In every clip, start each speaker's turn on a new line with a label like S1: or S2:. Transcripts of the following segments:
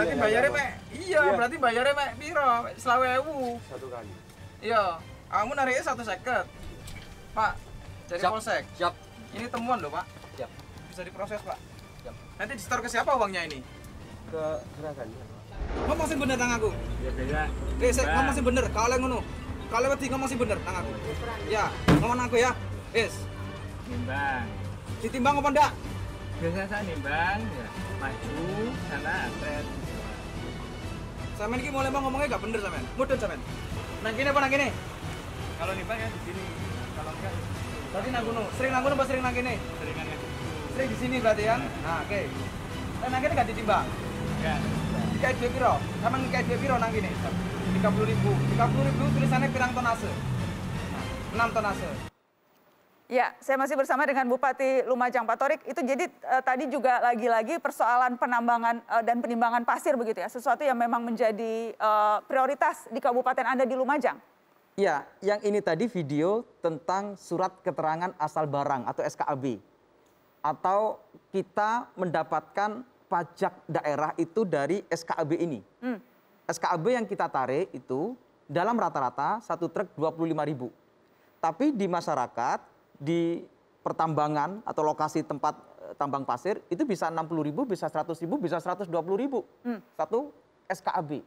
S1: berarti iya, bayarnya iya, mek iya. iya,
S2: berarti bayarnya mek piro selawe ewu satu kali iya kamu nariknya satu seket pak dari siap, polsek siap ini temuan loh pak siap bisa diproses pak siap nanti di store ke siapa uangnya ini ke gerakan ya. ngomong sih bener tang aku iya beda oke eh, ngomong sih bener kalau yang ngono kalau wedi ngomong sih bener tang aku ya ngomong aku ya is timbang ditimbang apa enggak biasa saya nimbang ya maju Samen ki mulai mah ngomongnya gak bener samen. Mudun samen. Nang kene apa nang kene? Kalau nih Pak ya di sini. Kalau enggak Berarti nang Sering nang kono apa sering nang kene? Sering nang kene. Sering di sini berarti ya. Nah, oke. Okay. nang kene gak ditimbang. Enggak. Dikai dua piro? Sama dikai dua piro nang kene? 30 ribu. ribu tulisannya pirang tonase? 6 tonase.
S3: Ya, saya masih bersama dengan Bupati Lumajang Pak Torik. Itu jadi eh, tadi juga lagi-lagi persoalan penambangan eh, dan penimbangan pasir begitu ya, sesuatu yang memang menjadi eh, prioritas di kabupaten Anda di Lumajang.
S2: Ya, yang ini tadi video tentang surat keterangan asal barang atau SKAB. Atau kita mendapatkan pajak daerah itu dari SKAB ini. Hmm. SKAB yang kita tarik itu dalam rata-rata satu truk lima ribu. Tapi di masyarakat di pertambangan atau lokasi tempat eh, tambang pasir itu bisa 60 ribu, bisa 100 ribu, bisa 120 ribu. Hmm. Satu SKAB.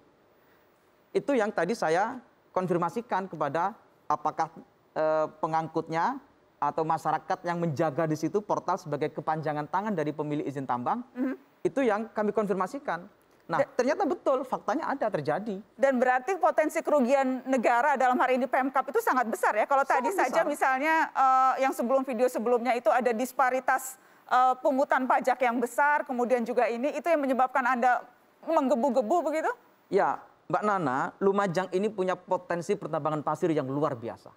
S2: Itu yang tadi saya konfirmasikan kepada apakah e, pengangkutnya atau masyarakat yang menjaga di situ portal sebagai kepanjangan tangan dari pemilik izin tambang. Hmm. Itu yang kami konfirmasikan. Nah, ternyata betul, faktanya ada terjadi.
S3: Dan berarti potensi kerugian negara dalam hari ini Pemkap itu sangat besar ya. Kalau sangat tadi besar. saja misalnya uh, yang sebelum video sebelumnya itu ada disparitas uh, pungutan pajak yang besar, kemudian juga ini itu yang menyebabkan Anda menggebu-gebu begitu?
S2: Ya, Mbak Nana, Lumajang ini punya potensi pertambangan pasir yang luar biasa.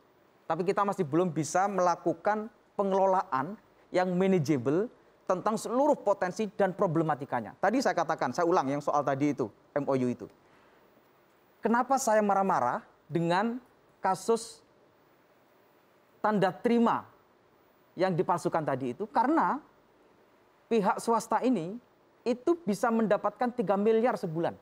S2: Tapi kita masih belum bisa melakukan pengelolaan yang manageable tentang seluruh potensi dan problematikanya. Tadi saya katakan, saya ulang yang soal tadi itu, MOU itu. Kenapa saya marah-marah dengan kasus tanda terima yang dipalsukan tadi itu? Karena pihak swasta ini itu bisa mendapatkan 3 miliar sebulan.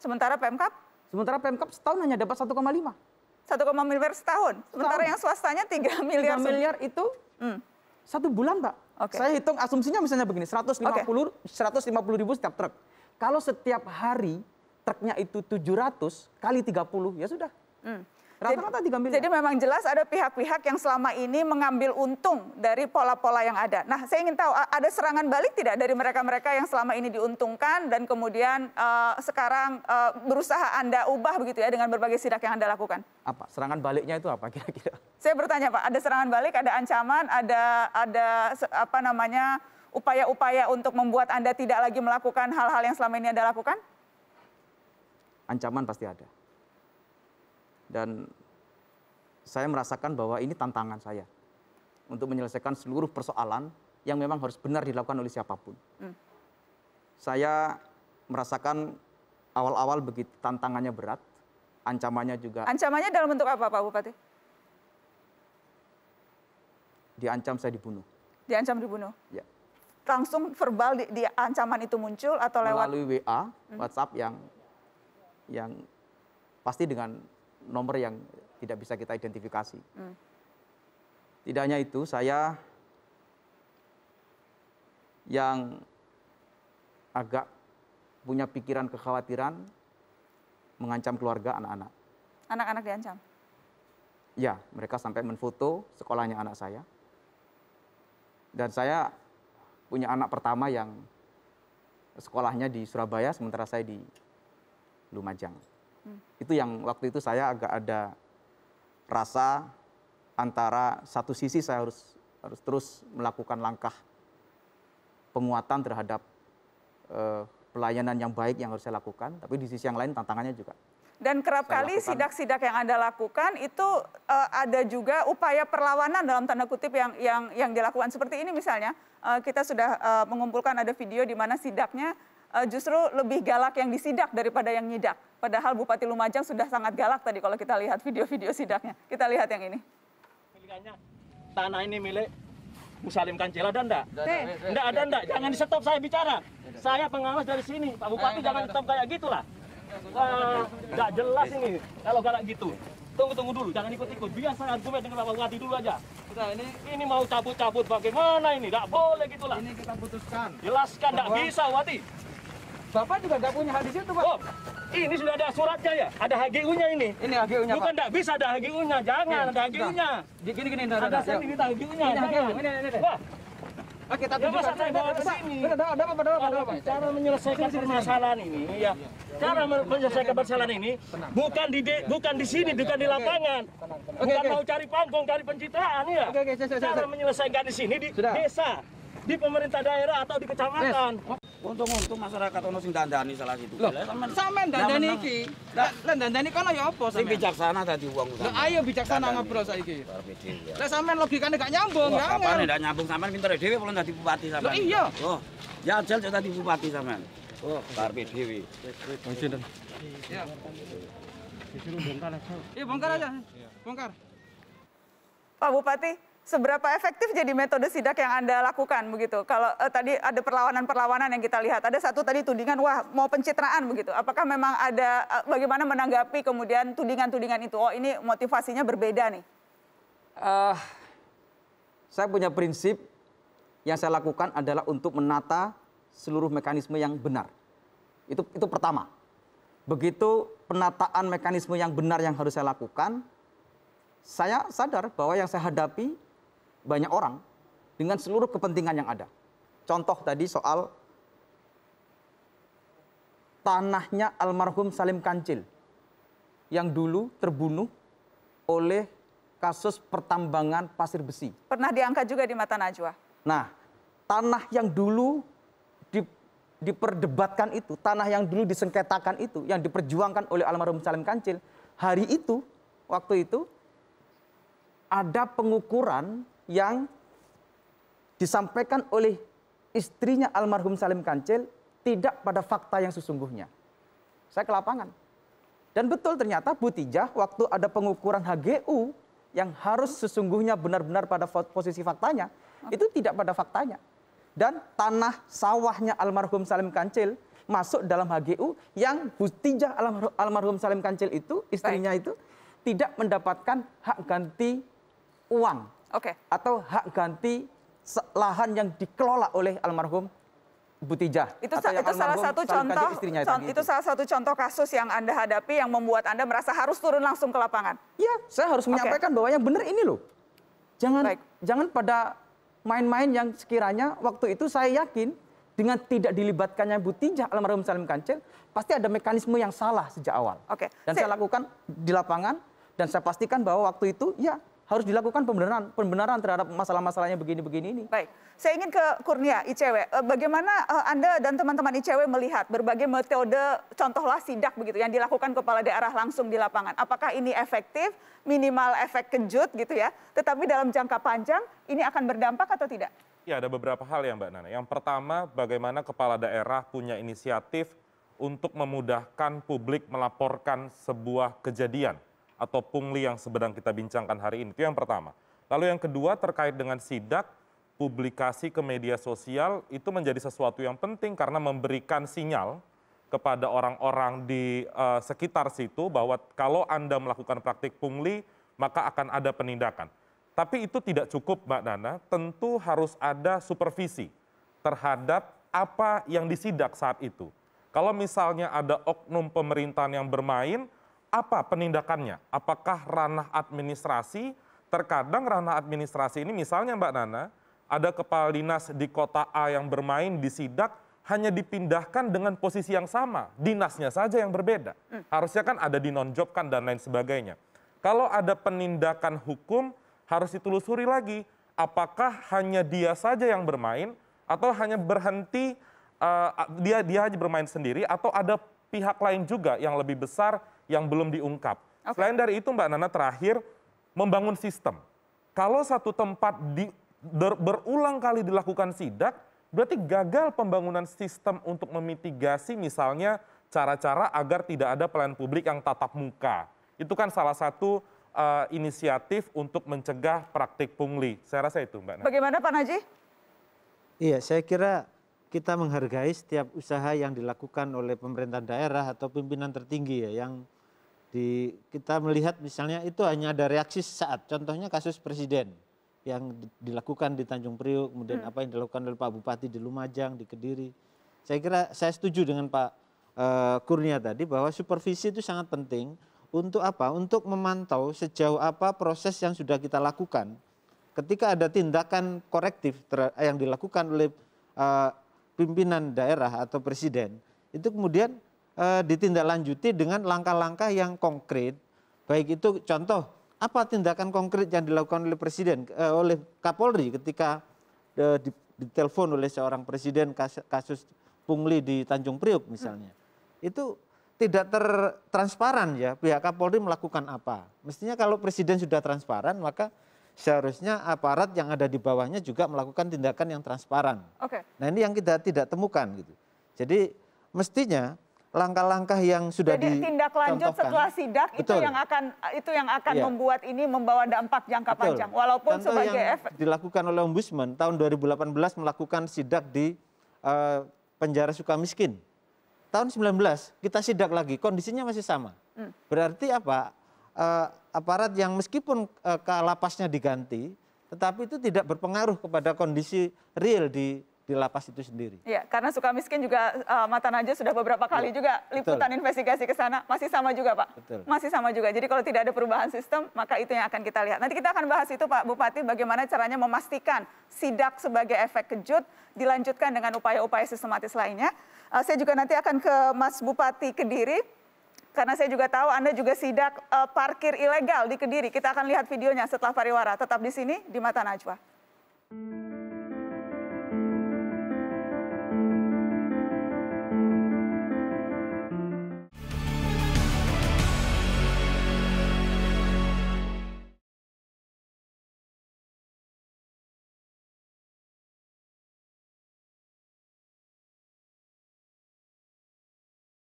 S2: Sementara Pemkap?
S3: Sementara Pemkap setahun hanya dapat 1,5. 1,5 miliar setahun. Sementara setahun. yang swastanya 3 miliar. 3 miliar itu
S2: hmm. satu bulan, Pak. Okay. Saya hitung asumsinya misalnya begini, 150 okay. 150 ribu setiap truk. Kalau setiap hari truknya itu 700 kali 30 ya sudah. Hmm.
S3: Rata-rata digambil. Jadi memang jelas ada pihak-pihak yang selama ini mengambil untung dari pola-pola yang ada. Nah, saya ingin tahu ada serangan balik tidak dari mereka-mereka yang selama ini diuntungkan dan kemudian uh, sekarang uh, berusaha Anda ubah begitu ya dengan berbagai sidak yang Anda lakukan?
S2: Apa? Serangan baliknya itu apa kira-kira?
S3: Saya bertanya, Pak, ada serangan balik, ada ancaman, ada ada apa namanya? upaya-upaya untuk membuat Anda tidak lagi melakukan hal-hal yang selama ini Anda lakukan?
S2: Ancaman pasti ada. Dan saya merasakan bahwa ini tantangan saya untuk menyelesaikan seluruh persoalan yang memang harus benar dilakukan oleh siapapun. Hmm. Saya merasakan awal-awal begitu tantangannya berat, ancamannya juga.
S3: Ancamannya dalam bentuk apa Pak Bupati?
S2: Diancam saya dibunuh.
S3: Diancam dibunuh? Ya. Langsung verbal di, di ancaman itu muncul atau lewat?
S2: Melalui WA, hmm. WhatsApp yang yang pasti dengan nomor yang tidak bisa kita identifikasi. Hmm. Tidak hanya itu, saya yang agak punya pikiran kekhawatiran mengancam keluarga anak-anak.
S3: Anak-anak diancam?
S2: Ya, mereka sampai menfoto sekolahnya anak saya. Dan saya punya anak pertama yang sekolahnya di Surabaya, sementara saya di Lumajang. Hmm. Itu yang waktu itu saya agak ada rasa antara satu sisi saya harus harus terus melakukan langkah penguatan terhadap uh, pelayanan yang baik yang harus saya lakukan, tapi di sisi yang lain tantangannya juga.
S3: Dan kerap saya kali sidak-sidak yang Anda lakukan itu uh, ada juga upaya perlawanan dalam tanda kutip yang yang yang dilakukan seperti ini misalnya uh, kita sudah uh, mengumpulkan ada video di mana sidaknya uh, justru lebih galak yang disidak daripada yang nyidak. Padahal Bupati Lumajang sudah sangat galak tadi kalau kita lihat video-video sidangnya Kita lihat yang ini.
S2: tanah ini milik Musalim Kancela ada enggak? Enggak ada enggak, jangan di stop saya bicara. Saya pengawas dari sini, Pak Bupati gitu eh, jangan stop kayak gitulah. Enggak uh, jelas ini kalau galak gitu. Tunggu tunggu dulu, jangan ikut-ikut. Biar saya argumen dengan Pak Bupati dulu aja. ini ini mau cabut-cabut bagaimana ini? Enggak boleh gitulah. Ini kita putuskan. Jelaskan enggak bisa, Wati. Bapak juga enggak punya hadis itu Pak. Oh. Ini sudah ada suratnya ya? Ada HGU-nya ini? Ini HGU-nya, Bukan tidak bisa ada HGU-nya. Jangan, ada HGU-nya. Nah, gini, gini. Ada sendiri kita HGU-nya. Ini HGU, ini, ini. Wah, Oke, tapi ya, saya bawa ke sini. Cara menyelesaikan permasalahan ini ya. Cara menyelesaikan permasalahan ini
S4: bukan di bukan di sini, bukan di lapangan. Bukan mau cari
S2: panggung, cari pencitraan ya. Cara menyelesaikan di sini di desa, di pemerintah daerah atau di kecamatan. Untung-untung masyarakat ono sing dandani salah situ. Loh, sampean dandani iki. Lah dandani kono ya apa sampean? Sing bijaksana tadi wong. Lah ayo bijaksana ngobrol saiki. Lah sampean logikane gak nyambung, gak ngerti. Kapan gak nyambung sampean pinter dhewe pulang dadi bupati sampean. Lho iya. Oh, ya ajal cek dadi bupati sampean. Oh, karepe dhewe. Wis sinten. Ya. Disuruh bongkar aja. Iya, bongkar aja. Iya. Bongkar.
S3: Pak Bupati, Seberapa efektif jadi metode sidak yang Anda lakukan begitu? Kalau eh, tadi ada perlawanan-perlawanan yang kita lihat, ada satu tadi tudingan, wah mau pencitraan begitu. Apakah memang ada, eh, bagaimana menanggapi kemudian tudingan-tudingan itu? Oh ini motivasinya berbeda nih. Uh,
S2: saya punya prinsip yang saya lakukan adalah untuk menata seluruh mekanisme yang benar. Itu, itu pertama. Begitu penataan mekanisme yang benar yang harus saya lakukan, saya sadar bahwa yang saya hadapi banyak orang dengan seluruh kepentingan yang ada. Contoh tadi soal tanahnya almarhum Salim Kancil yang dulu terbunuh oleh kasus pertambangan pasir besi.
S3: Pernah diangkat juga di mata Najwa.
S2: Nah, tanah yang dulu di, diperdebatkan itu, tanah yang dulu disengketakan itu, yang diperjuangkan oleh almarhum Salim Kancil, hari itu, waktu itu, ada pengukuran yang disampaikan oleh istrinya almarhum Salim Kancil tidak pada fakta yang sesungguhnya. Saya ke lapangan. Dan betul ternyata Butijah waktu ada pengukuran HGU yang harus sesungguhnya benar-benar pada posisi faktanya, itu tidak pada faktanya. Dan tanah sawahnya almarhum Salim Kancil masuk dalam HGU yang Butijah almarhum Salim Kancil itu, istrinya Baik. itu, tidak mendapatkan hak ganti uang okay. atau hak ganti lahan yang dikelola oleh almarhum Butijah. Itu, atau itu salah satu contoh istrinya con itu. itu
S3: salah satu contoh kasus yang Anda hadapi yang membuat Anda merasa harus turun langsung ke lapangan. Iya, saya harus menyampaikan okay.
S2: bahwa yang benar ini loh. Jangan Baik. jangan pada main-main yang sekiranya waktu itu saya yakin dengan tidak dilibatkannya Butijah almarhum Salim Kancil pasti ada mekanisme yang salah sejak awal. Oke. Okay. Dan si saya lakukan di lapangan dan saya pastikan bahwa waktu itu ya harus dilakukan pembenaran
S3: pembenaran terhadap masalah-masalahnya begini-begini ini. Baik, saya ingin ke Kurnia ICW. Eh, bagaimana eh, Anda dan teman-teman ICW melihat berbagai metode contohlah sidak begitu yang dilakukan kepala daerah langsung di lapangan. Apakah ini efektif, minimal efek kejut gitu ya? Tetapi dalam jangka panjang ini akan berdampak atau tidak?
S4: Ya, ada beberapa hal ya Mbak Nana. Yang pertama, bagaimana kepala daerah punya inisiatif untuk memudahkan publik melaporkan sebuah kejadian atau pungli yang sedang kita bincangkan hari ini. Itu yang pertama. Lalu yang kedua terkait dengan sidak, publikasi ke media sosial itu menjadi sesuatu yang penting karena memberikan sinyal kepada orang-orang di uh, sekitar situ bahwa kalau Anda melakukan praktik pungli, maka akan ada penindakan. Tapi itu tidak cukup, Mbak Nana. Tentu harus ada supervisi terhadap apa yang disidak saat itu. Kalau misalnya ada oknum pemerintahan yang bermain, apa penindakannya? Apakah ranah administrasi? Terkadang ranah administrasi ini misalnya Mbak Nana, ada kepala dinas di kota A yang bermain disidak hanya dipindahkan dengan posisi yang sama, dinasnya saja yang berbeda. Hmm. Harusnya kan ada di dan lain sebagainya. Kalau ada penindakan hukum harus ditelusuri lagi apakah hanya dia saja yang bermain atau hanya berhenti uh, dia dia hanya bermain sendiri atau ada pihak lain juga yang lebih besar yang belum diungkap. Okay. Selain dari itu Mbak Nana terakhir membangun sistem. Kalau satu tempat di, ber, berulang kali dilakukan sidak, berarti gagal pembangunan sistem untuk memitigasi misalnya cara-cara agar tidak ada pelayan publik yang tatap muka. Itu kan salah satu uh, inisiatif untuk mencegah praktik pungli. Saya rasa itu Mbak Nana. Bagaimana Pak Najib?
S1: Iya, saya kira kita menghargai setiap usaha yang dilakukan oleh pemerintah daerah atau pimpinan tertinggi ya yang di kita melihat misalnya itu hanya ada reaksi saat contohnya kasus presiden yang dilakukan di Tanjung Priuk kemudian hmm. apa yang dilakukan oleh Pak Bupati di Lumajang di Kediri saya kira saya setuju dengan Pak uh, Kurnia tadi bahwa supervisi itu sangat penting untuk apa untuk memantau sejauh apa proses yang sudah kita lakukan ketika ada tindakan korektif yang dilakukan oleh uh, pimpinan daerah atau presiden itu kemudian Eh, ditindaklanjuti dengan langkah-langkah yang konkret. Baik itu contoh apa tindakan konkret yang dilakukan oleh presiden eh, oleh Kapolri ketika eh, ditelepon oleh seorang presiden kasus, pungli di Tanjung Priuk misalnya. Hmm. Itu tidak tertransparan ya pihak Kapolri melakukan apa. Mestinya kalau presiden sudah transparan maka seharusnya aparat yang ada di bawahnya juga melakukan tindakan yang transparan. Okay. Nah ini yang kita tidak temukan gitu. Jadi mestinya langkah-langkah yang sudah Jadi, tindak lanjut setelah
S3: sidak itu yang akan itu yang akan ya. membuat ini membawa dampak jangka Betul. panjang walaupun Contoh sebagai yang efek.
S1: dilakukan oleh ombudsman tahun 2018 melakukan sidak di uh, penjara miskin Tahun 19 kita sidak lagi kondisinya masih sama. Hmm. Berarti apa? Uh, aparat yang meskipun uh, eh, kalapasnya diganti tetapi itu tidak berpengaruh kepada kondisi real di di lapas itu sendiri.
S3: Iya, karena suka miskin juga uh, eh, mata Najwa sudah beberapa kali ya, juga liputan betul. investigasi ke sana masih sama juga Pak. Betul. Masih sama juga. Jadi kalau tidak ada perubahan sistem maka itu yang akan kita lihat. Nanti kita akan bahas itu Pak Bupati bagaimana caranya memastikan sidak sebagai efek kejut dilanjutkan dengan upaya-upaya sistematis lainnya. Uh, saya juga nanti akan ke Mas Bupati Kediri karena saya juga tahu Anda juga sidak uh, parkir ilegal di Kediri. Kita akan lihat videonya setelah pariwara. Tetap di sini di Mata Najwa.